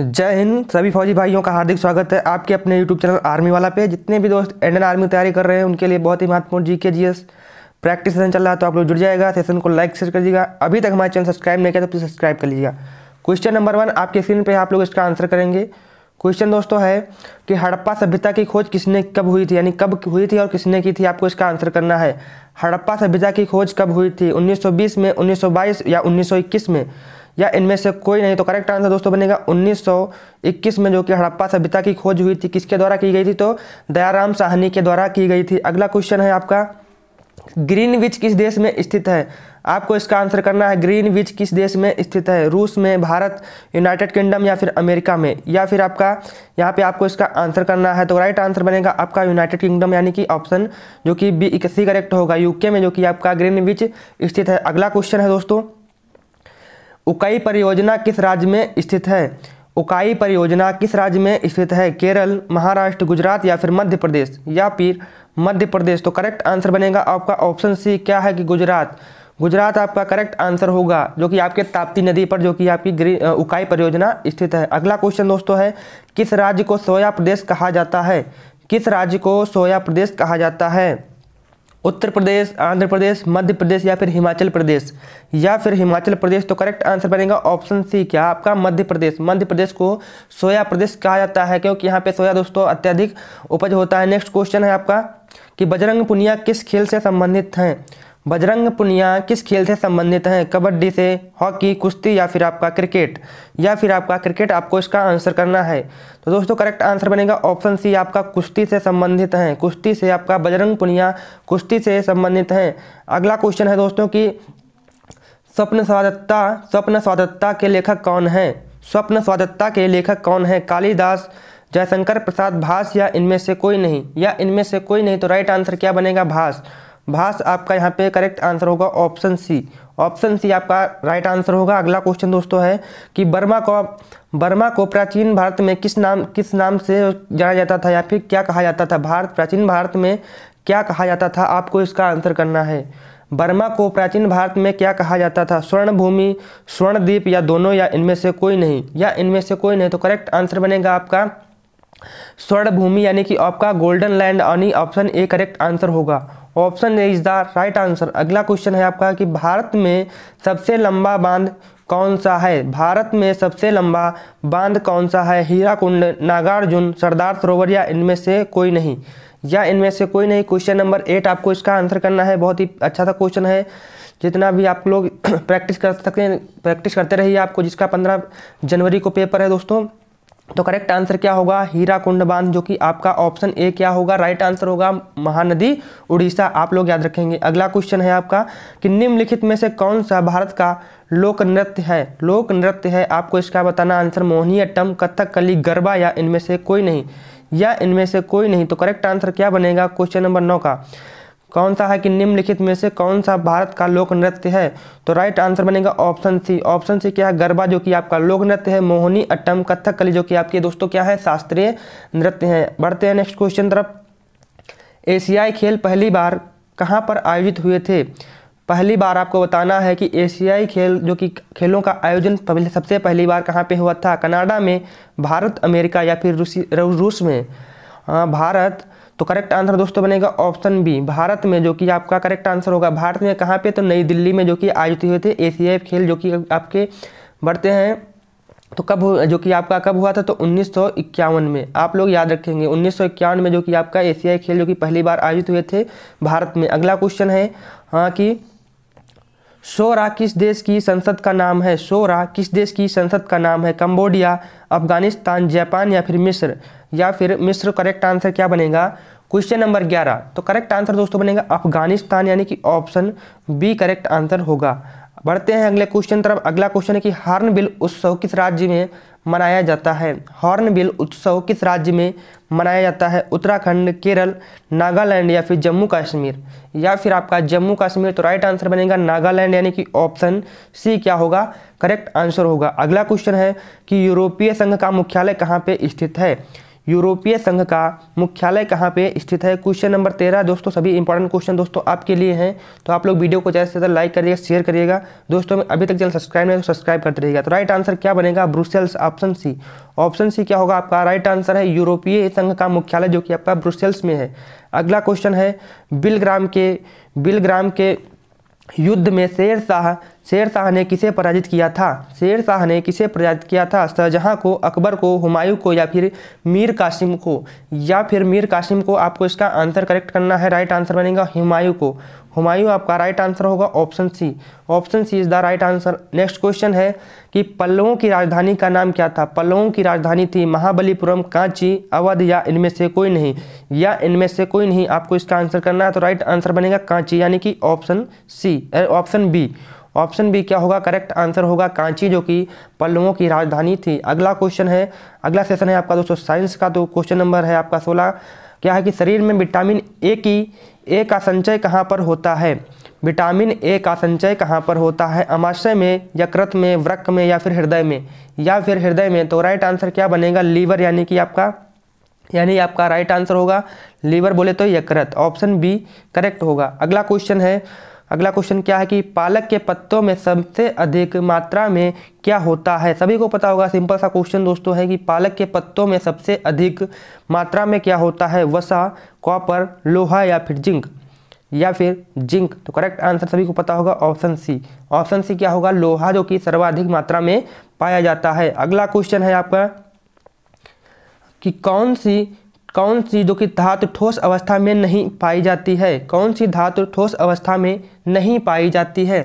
जय हिंद सभी फौजी भाइयों का हार्दिक स्वागत है आपके अपने यूट्यूब चैनल आर्मी वाला पे जितने भी दोस्त इंडियन आर्मी की तैयारी कर रहे हैं उनके लिए बहुत ही महत्वपूर्ण जी के जी एस प्रैक्टिस सेशन चल रहा है तो आप लोग जुड़ जाएगा सेशन को लाइक शेयर कर दीजिएगा अभी तक हमारे चैनल सब्सक्राइब नहीं किया तो प्लीज़ सब्सक्राइब कर लीजिएगा क्वेश्चन नंबर वन आपके स्क्रीन पर आप लोग इसका आंसर करेंगे क्वेश्चन दोस्तों है कि हड़प्पा सभ्यता की खोज किसने कब हुई थी यानी कब हुई थी और किसने की थी आपको इसका आंसर करना है हड़प्पा सभ्यता की खोज कब हुई थी 1920 में 1922 या 1921 में या इनमें से कोई नहीं तो करेक्ट आंसर दोस्तों बनेगा 1921 में जो कि हड़प्पा सभ्यता की खोज हुई थी किसके द्वारा की गई थी तो दयाराम साहनी के द्वारा की गई थी अगला क्वेश्चन है आपका विच किस देश में स्थित है आपको इसका आंसर करना है विच किस देश में स्थित है रूस में भारत यूनाइटेड किंगडम या फिर अमेरिका में या फिर आपका यहाँ पे आपको इसका आंसर करना है तो राइट आंसर बनेगा आपका यूनाइटेड किंगडम यानी कि ऑप्शन जो कि बी इक्सी करेक्ट होगा यूके में जो कि आपका विच स्थित है अगला क्वेश्चन है दोस्तों उकाई परियोजना किस राज्य में स्थित है उकाई परियोजना किस राज्य में स्थित है केरल महाराष्ट्र गुजरात या फिर मध्य प्रदेश या फिर मध्य प्रदेश तो करेक्ट आंसर बनेगा आपका ऑप्शन सी क्या है कि गुजरात गुजरात आपका करेक्ट आंसर होगा जो कि आपके ताप्ती नदी पर जो कि आपकी उकाई परियोजना स्थित है अगला क्वेश्चन दोस्तों है किस राज्य को सोया प्रदेश कहा जाता है किस राज्य को सोया प्रदेश कहा जाता है उत्तर प्रदेश आंध्र प्रदेश मध्य प्रदेश या फिर हिमाचल प्रदेश या फिर हिमाचल प्रदेश तो करेक्ट आंसर बनेगा ऑप्शन सी क्या आपका मध्य प्रदेश मध्य प्रदेश को सोया प्रदेश कहा जाता है क्योंकि यहाँ पे सोया दोस्तों अत्यधिक उपज होता है नेक्स्ट क्वेश्चन है आपका कि बजरंग पुनिया किस खेल से संबंधित हैं बजरंग पुनिया किस खेल से संबंधित हैं कबड्डी से हॉकी कुश्ती या फिर आपका क्रिकेट या फिर आपका क्रिकेट आपको इसका आंसर करना है तो दोस्तों करेक्ट आंसर बनेगा ऑप्शन सी आपका कुश्ती से संबंधित हैं कुश्ती से आपका बजरंग पुनिया कुश्ती से संबंधित हैं अगला क्वेश्चन है दोस्तों कि स्वप्न स्वादत्ता स्वप्न स्वादत्ता के लेखक कौन हैं स्वप्न स्वादत्ता के लेखक कौन हैं कालिदास जयशंकर प्रसाद भास या इनमें से कोई नहीं या इनमें से कोई नहीं तो राइट आंसर क्या बनेगा भास भाष आपका यहाँ पे करेक्ट आंसर होगा ऑप्शन सी ऑप्शन सी आपका राइट आंसर होगा अगला क्वेश्चन दोस्तों है कि बर्मा को बर्मा को प्राचीन भारत में किस नाम किस नाम से जाना जाता था या फिर क्या कहा जाता था भारत प्राचीन भारत में क्या कहा जाता था आपको इसका आंसर करना है बर्मा को प्राचीन भारत में क्या कहा जाता था स्वर्ण भूमि स्वर्णद्वीप या दोनों या इनमें से कोई नहीं या इनमें से कोई नहीं तो करेक्ट आंसर बनेगा आपका स्वर्ण भूमि यानी कि आपका गोल्डन लैंड यानी ऑप्शन ए करेक्ट आंसर होगा option is the right answer अगला क्वेश्चन है आपका कि भारत में सबसे लंबा बांध कौन सा है भारत में सबसे लंबा बांध कौन सा है हीराकुंड नागार्जुन सरदार सरोवर या इनमें से कोई नहीं या इनमें से कोई नहीं क्वेश्चन नंबर एट आपको इसका आंसर करना है बहुत ही अच्छा सा क्वेश्चन है जितना भी आप लोग प्रैक्टिस कर सकते हैं प्रैक्टिस करते रहिए आपको जिसका पंद्रह जनवरी को पेपर है दोस्तों तो करेक्ट आंसर क्या होगा हीरा कुंड बांध जो कि आपका ऑप्शन ए क्या होगा राइट आंसर होगा महानदी उड़ीसा आप लोग याद रखेंगे अगला क्वेश्चन है आपका कि निम्नलिखित में से कौन सा भारत का लोक नृत्य है लोक नृत्य है आपको इसका बताना आंसर अट्टम कथक कली गरबा या इनमें से कोई नहीं या इनमें से कोई नहीं तो करेक्ट आंसर क्या बनेगा क्वेश्चन नंबर नौ का कौन सा है कि निम्नलिखित में से कौन सा भारत का लोक नृत्य है तो राइट आंसर बनेगा ऑप्शन सी ऑप्शन सी क्या है गरबा जो कि आपका लोक नृत्य है मोहनी अट्टम कथकली जो कि आपके दोस्तों क्या है शास्त्रीय नृत्य है बढ़ते हैं नेक्स्ट क्वेश्चन तरफ एशियाई खेल पहली बार कहाँ पर आयोजित हुए थे पहली बार आपको बताना है कि एशियाई खेल जो कि खेलों का आयोजन सबसे पहली बार कहाँ पे हुआ था कनाडा में भारत अमेरिका या फिर रूसी रूस में हाँ, भारत तो करेक्ट आंसर दोस्तों बनेगा ऑप्शन बी भारत में जो कि आपका करेक्ट आंसर होगा भारत में कहाँ पे तो नई दिल्ली में जो कि आयोजित हुए थे एशियाई खेल जो कि आपके बढ़ते हैं तो कब जो कि आपका कब हुआ था तो उन्नीस में आप लोग याद रखेंगे उन्नीस में जो कि आपका एशियाई खेल जो कि पहली बार आयोजित हुए थे भारत में अगला क्वेश्चन है हाँ कि शोरा किस देश की संसद का नाम है शोरा किस देश की संसद का नाम है कंबोडिया अफगानिस्तान जापान या फिर मिस्र या फिर मिस्र करेक्ट आंसर क्या बनेगा क्वेश्चन नंबर ग्यारह तो करेक्ट आंसर दोस्तों बनेगा अफगानिस्तान यानी कि ऑप्शन बी करेक्ट आंसर होगा बढ़ते हैं अगले क्वेश्चन तरफ अगला क्वेश्चन है कि हॉर्नबिल उत्सव किस राज्य में मनाया जाता है हॉर्नबिल उत्सव किस राज्य में मनाया जाता है उत्तराखंड केरल नागालैंड या फिर जम्मू कश्मीर या फिर आपका जम्मू कश्मीर तो राइट आंसर बनेगा नागालैंड यानी कि ऑप्शन सी क्या होगा करेक्ट आंसर होगा अगला क्वेश्चन है कि यूरोपीय संघ का मुख्यालय कहाँ पे स्थित है यूरोपीय संघ का मुख्यालय कहाँ पे स्थित है क्वेश्चन नंबर तेरह दोस्तों सभी इंपॉर्टेंट क्वेश्चन दोस्तों आपके लिए हैं तो आप लोग वीडियो को ज़्यादा से ज़्यादा लाइक करिएगा शेयर करिएगा दोस्तों अभी तक चैनल सब्सक्राइब नहीं तो सब्सक्राइब करते रहिएगा तो राइट आंसर क्या बनेगा Brussels option C option C क्या होगा आपका राइट आंसर है यूरोपीय संघ का मुख्यालय जो कि आपका ब्रुसेल्स में है अगला क्वेश्चन है बिलग्राम के बिलग्राम के युद्ध में शेर शाह शेर शाह ने किसे पराजित किया था शेर शाह ने किसे पराजित किया था शाहजहाँ को अकबर को हुमायूं को या फिर मीर कासिम को या फिर मीर कासिम को आपको इसका आंसर करेक्ट करना है राइट आंसर बनेगा हुमायूं को हुमायूं आपका राइट आंसर होगा option C option C is the right answer next question है कि पल्लवों की राजधानी का नाम क्या था पल्लवों की राजधानी थी महाबलीपुरम कांची अवध या इनमें से कोई नहीं या इनमें से कोई नहीं आपको इसका आंसर करना है तो राइट आंसर बनेगा कांची यानी कि option C option B option B क्या होगा करेक्ट आंसर होगा कांची जो कि पल्लवों की राजधानी थी अगला क्वेश्चन है अगला सेशन है आपका दोस्तों साइंस का तो क्वेश्चन नंबर है आपका सोलह क्या है कि शरीर में विटामिन ए की ए का संचय कहाँ पर होता है विटामिन ए का संचय कहाँ पर होता है अमाशय में यकृत में वृक में या फिर हृदय में या फिर हृदय में तो राइट आंसर क्या बनेगा लीवर यानी कि आपका यानी आपका राइट आंसर होगा लीवर बोले तो यकृत ऑप्शन बी करेक्ट होगा अगला क्वेश्चन है अगला क्वेश्चन क्या है कि पालक के पत्तों में सबसे अधिक मात्रा में क्या होता है सभी को पता होगा सिंपल सा क्वेश्चन दोस्तों है कि पालक के पत्तों में सबसे अधिक मात्रा में क्या होता है वसा कॉपर लोहा या फिर जिंक या फिर जिंक तो करेक्ट आंसर सभी को पता होगा ऑप्शन सी ऑप्शन सी क्या होगा लोहा जो कि सर्वाधिक मात्रा में पाया जाता है अगला क्वेश्चन है आपका कि कौन सी कौन सी जो कि धातु ठोस अवस्था में नहीं पाई जाती है कौन सी धातु ठोस अवस्था में नहीं पाई जाती है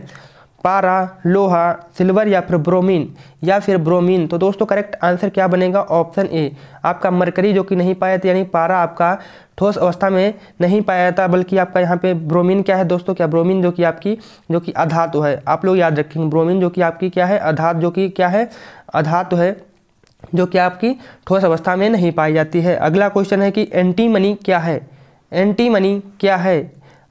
पारा लोहा सिल्वर या फिर ब्रोमीन या फिर ब्रोमीन तो दोस्तों करेक्ट आंसर क्या बनेगा ऑप्शन ए आपका मरकरी जो कि नहीं पाया जाता यानी पारा आपका ठोस अवस्था में नहीं पाया जाता बल्कि आपका यहाँ पे ब्रोमीन क्या है दोस्तों क्या ब्रोमीन जो कि आपकी जो कि अधातु है आप लोग याद रखेंगे ब्रोमीन जो कि आपकी क्या है अधात जो कि क्या है अधातु है जो कि आपकी ठोस अवस्था में नहीं पाई जाती है अगला क्वेश्चन है कि एंटी मनी क्या है एंटी मनी क्या है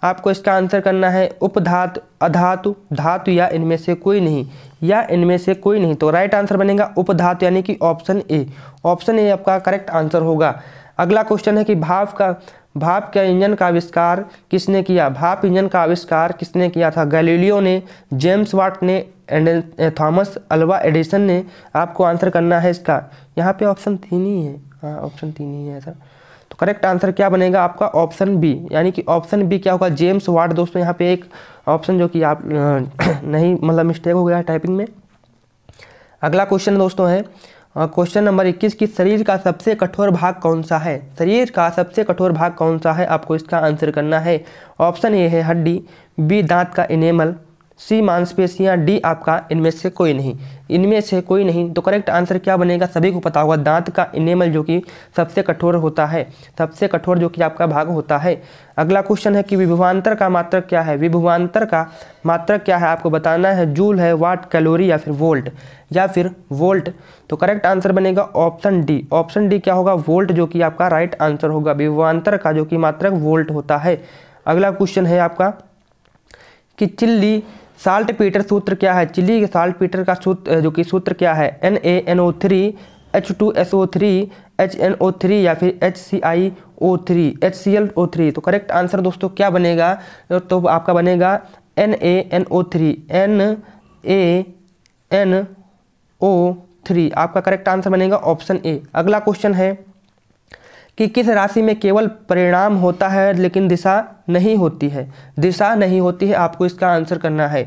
आपको इसका आंसर करना है उपधातु अधातु धातु या इनमें से कोई नहीं या इनमें से कोई नहीं तो राइट आंसर बनेगा उपधातु यानी कि ऑप्शन ए ऑप्शन ए आपका करेक्ट आंसर होगा अगला क्वेश्चन है कि भाव का भाप के इंजन का आविष्कार किसने किया भाप इंजन का आविष्कार किसने किया था गैलीलियो ने जेम्स वाट ने एंड थॉमस अल्वा एडिसन ने आपको आंसर करना है इसका यहाँ पे ऑप्शन तीन ही है हाँ ऑप्शन तीन ही है सर तो करेक्ट आंसर क्या बनेगा आपका ऑप्शन बी यानी कि ऑप्शन बी क्या होगा जेम्स वाट दोस्तों यहाँ पे एक ऑप्शन जो कि आप नहीं मतलब मिस्टेक हो गया टाइपिंग में अगला क्वेश्चन दोस्तों है क्वेश्चन नंबर 21 की शरीर का सबसे कठोर भाग कौन सा है शरीर का सबसे कठोर भाग कौन सा है आपको इसका आंसर करना है ऑप्शन ए है हड्डी बी दांत का इनेमल सी मांसपेशियाँ डी आपका इनमें से कोई नहीं इनमें से कोई नहीं तो करेक्ट आंसर क्या बनेगा सभी को पता होगा दांत का इनेमल जो कि सबसे कठोर होता है सबसे कठोर जो कि आपका भाग होता है अगला क्वेश्चन है कि विभवान्तर का मात्रक क्या है विभुवान्तर का मात्रक क्या है आपको बताना है जूल है वाट कैलोरी या फिर वोल्ट या फिर वोल्ट तो करेक्ट आंसर बनेगा ऑप्शन डी ऑप्शन डी क्या होगा वोल्ट जो कि आपका राइट आंसर होगा विभवान्तर का जो कि मात्रक वोल्ट होता है अगला क्वेश्चन है आपका कि चिल्ली साल्ट पीटर सूत्र क्या है चिली साल्ट पीटर का सूत्र जो कि सूत्र क्या है N A N O three H two S O three H N O three या फिर H C I O three H C L O three तो करेक्ट आंसर दोस्तों क्या बनेगा तो आपका बनेगा N A N O three N A N O three आपका करेक्ट आंसर बनेगा ऑप्शन ए अगला क्वेश्चन है कि किस राशि में केवल परिणाम होता है लेकिन दिशा नहीं होती है दिशा नहीं होती है आपको इसका आंसर करना है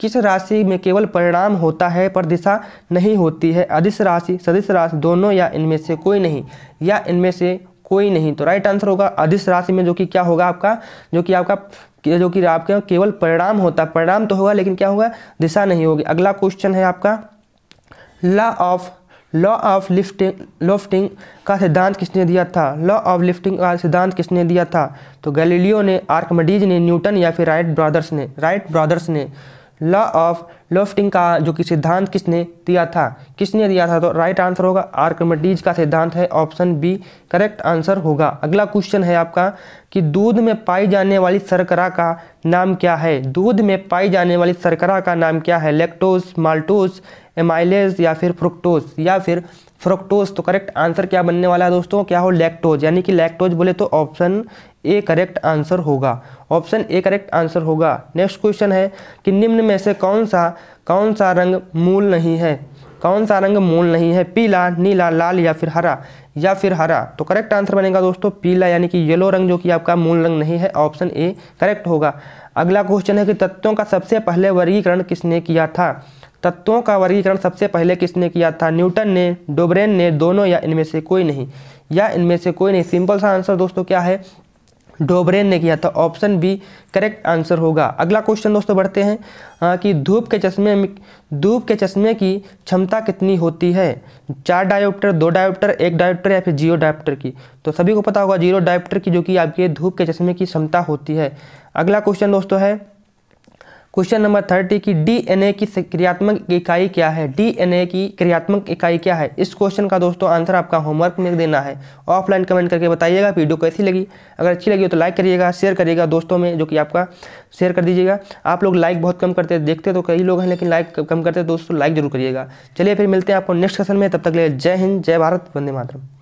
किस राशि में केवल परिणाम होता है पर दिशा नहीं होती है अधिस राशि सदिश राशि दोनों या इनमें से कोई नहीं या इनमें से कोई नहीं तो राइट आंसर होगा अधिस राशि में जो कि क्या होगा आपका जो कि आपका जो कि आपके केवल परिणाम होता है परिणाम तो होगा लेकिन क्या होगा दिशा नहीं होगी अगला क्वेश्चन है आपका law of law of lifting lofting का सिद्धांत किसने दिया था लॉ ऑफ लिफ्टिंग का सिद्धांत किसने दिया था तो गैलीलियो ने आर्कमडीज ने न्यूटन या फिर राइट ब्रदर्स ने राइट ब्रदर्स ने लॉ ऑफ लोफ्टिंग का जो कि सिद्धांत किसने दिया था किसने दिया था तो राइट आंसर होगा आर्कमेडीज का सिद्धांत है ऑप्शन बी करेक्ट आंसर होगा अगला क्वेश्चन है आपका कि दूध में पाई जाने वाली सरकरा का नाम क्या है दूध में पाई जाने वाली सरकरा का नाम क्या है लेक्टोस माल्टोस एमाइलेज या फिर फ्रुक्टोस या फिर फ्रुक्टोज तो करेक्ट आंसर क्या बनने वाला है दोस्तों क्या हो लैक्टोज यानी कि लैक्टोज बोले तो ऑप्शन ए करेक्ट आंसर होगा ऑप्शन ए करेक्ट आंसर होगा नेक्स्ट क्वेश्चन है कि निम्न में से कौन सा कौन सा रंग मूल नहीं है कौन सा रंग मूल नहीं है पीला नीला लाल या फिर हरा या फिर हरा तो करेक्ट आंसर बनेगा दोस्तों पीला यानी कि येलो रंग जो कि आपका मूल रंग नहीं है ऑप्शन ए करेक्ट होगा अगला क्वेश्चन है कि तत्वों का सबसे पहले वर्गीकरण किसने किया था तत्वों का वर्गीकरण सबसे पहले किसने किया था न्यूटन ने डोब्रेन ने दोनों या इनमें से कोई नहीं या इनमें से कोई नहीं सिंपल सा आंसर दोस्तों क्या है डोबरेन ने किया था ऑप्शन बी करेक्ट आंसर होगा अगला क्वेश्चन दोस्तों बढ़ते हैं आ, कि धूप के चश्मे में धूप के चश्मे की क्षमता कितनी होती है चार डायोप्टर दो डायोप्टर एक डायोप्टर या फिर जीरो डायोप्टर की तो सभी को पता होगा जीरो डायोप्टर की जो कि आपके धूप के चश्मे की क्षमता होती है अगला क्वेश्चन दोस्तों है क्वेश्चन नंबर थर्टी की डीएनए की क्रियात्मक इकाई क्या है डीएनए की क्रियात्मक इकाई क्या है इस क्वेश्चन का दोस्तों आंसर आपका होमवर्क में देना है ऑफलाइन कमेंट करके बताइएगा वीडियो कैसी लगी अगर अच्छी लगी हो तो लाइक करिएगा शेयर करिएगा दोस्तों में जो कि आपका शेयर कर दीजिएगा आप लोग लाइक बहुत कम करते देखते तो कई लोग हैं लेकिन लाइक कम करते तो दोस्तों लाइक जरूर करिएगा चलिए फिर मिलते हैं आपको नेक्स्ट सेशन में तब तक ले जय हिंद जय भारत वंदे मातरम